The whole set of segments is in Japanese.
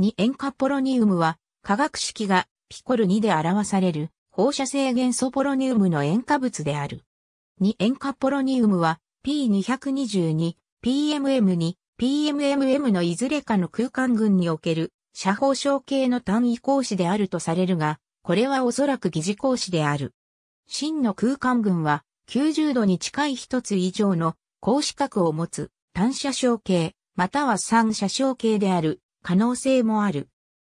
2塩化ポロニウムは化学式がピコル2で表される放射性元素ポロニウムの塩化物である。2塩化ポロニウムは P222、PMM2、PMMM のいずれかの空間群における射法小系の単位格子であるとされるが、これはおそらく疑似格子である。真の空間群は90度に近い一つ以上の格子角を持つ単射小系、または三射小系である可能性もある。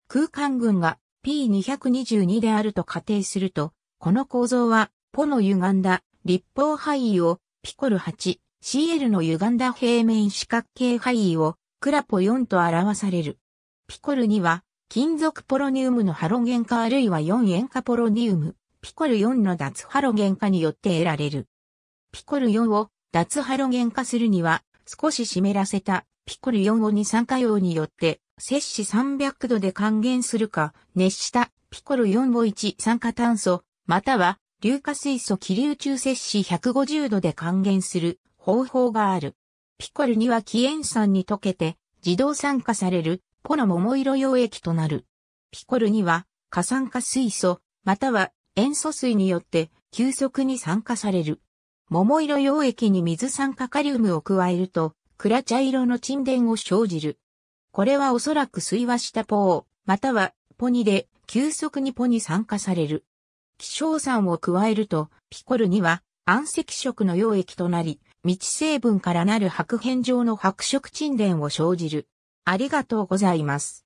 空間群が P222 であると仮定すると、この構造は、ポの歪んだ立方範囲をピコル 8CL の歪んだ平面四角形範囲をクラポ4と表される。ピコルには金属ポロニウムのハロゲン化あるいは4塩化ポロニウム、ピコル4の脱ハロゲン化によって得られる。ピコル4を脱ハロゲン化するには少し湿らせたピコル4を二酸化用によって摂氏300度で還元するか、熱したピコル4を1酸化炭素、または硫化水素気流中摂氏150度で還元する方法がある。ピコルには気塩酸に溶けて自動酸化されるポの桃色溶液となる。ピコルには過酸化水素、または塩素水によって急速に酸化される。桃色溶液に水酸化カリウムを加えると、暗茶色の沈殿を生じる。これはおそらく水和したポー、またはポニで急速にポに酸化される。希少酸を加えると、ピコルには暗赤色の溶液となり、未知成分からなる白片状の白色沈殿を生じる。ありがとうございます。